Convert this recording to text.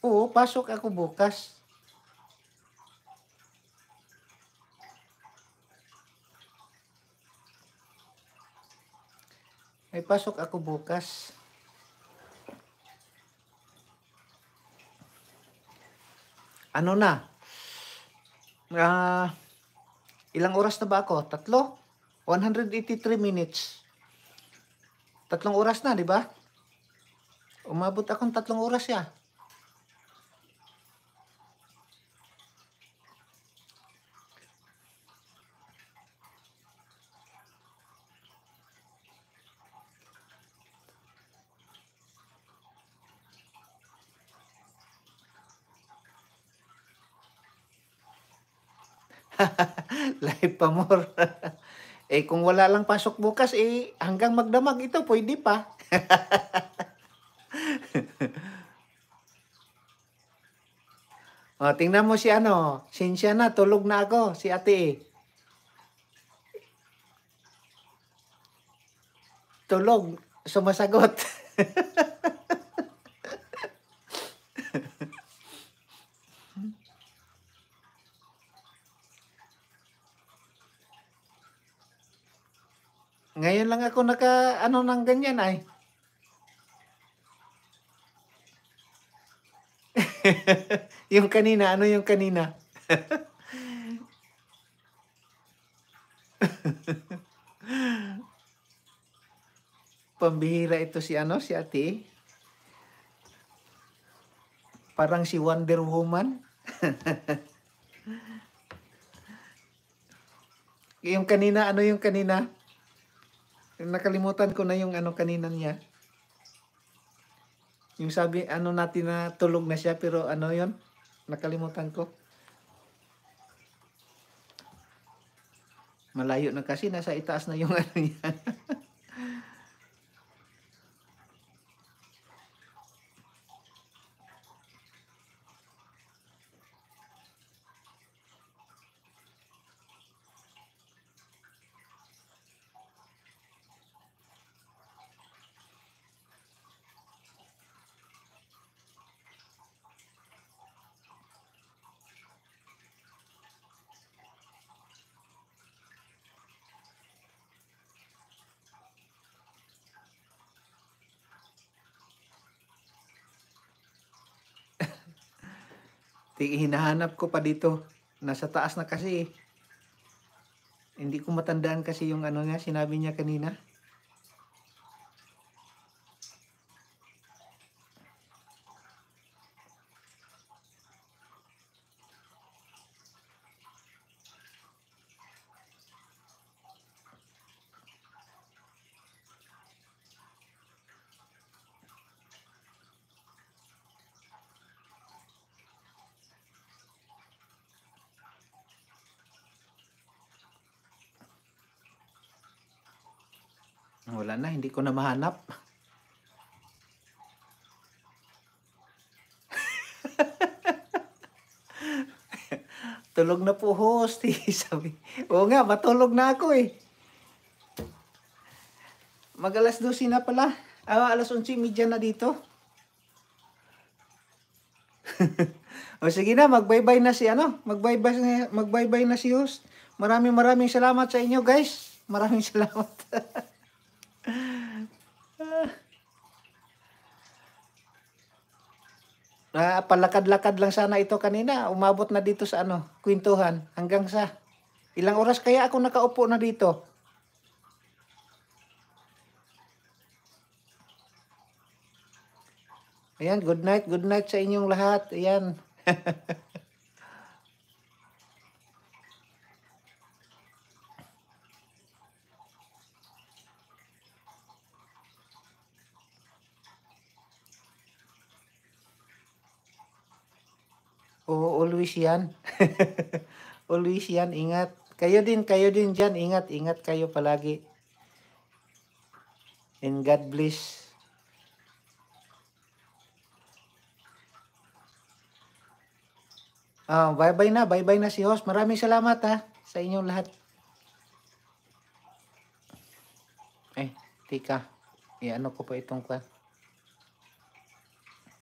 Oo, pasok ako bukas. May pasok ako bukas. Ano na? Uh, ilang oras na ba ako? Tatlo? 183 minutes. Tatlong oras na, di ba? Umabot akong tatlong oras ya. Live pa more. eh kung wala lang pasok bukas, eh hanggang magdamag ito, pwede pa. oh, tingnan mo si ano, sinsya na, tulog na ako, si ate Tulog, sumasagot. Ngayon lang ako naka ano nang ganyan ay. yung kanina, ano yung kanina? Pambihira ito si ano, si ate. Parang si Wonder Woman. yung kanina, ano yung kanina? nakalimutan ko na yung ano kanina niya. Yung sabi, ano natin na tulog na siya, pero ano yon Nakalimutan ko. Malayo na kasi, nasa itaas na yung ano niya. hinahanap ko pa dito. Nasa taas na kasi. Eh. Hindi ko matandaan kasi yung ano nga sinabi niya kanina. Wala na, hindi ko na mahanap. tulog na po host, eh, sabi. Oo nga, matulog na ako eh. Mag alas 12 na pala. Ah, alas 11.30 na dito. o sige na, magbaybay na si ano, magbaybay na, magbaybay na si host. Maraming maraming salamat sa inyo guys. Maraming salamat. Ah, palakad-lakad lang sana ito kanina. Umabot na dito sa ano, kwintuhan. Hanggang sa ilang oras kaya ako nakaupo na dito. Ayan, good night, good night sa inyong lahat. Ayan. Oo, always yan. always yan, ingat. Kayo din, kayo din dyan, ingat, ingat kayo palagi. And God bless. Ah, bye-bye na, bye-bye na si host. Maraming salamat ha sa inyong lahat. Eh, tika. ano ko pa itong kwan.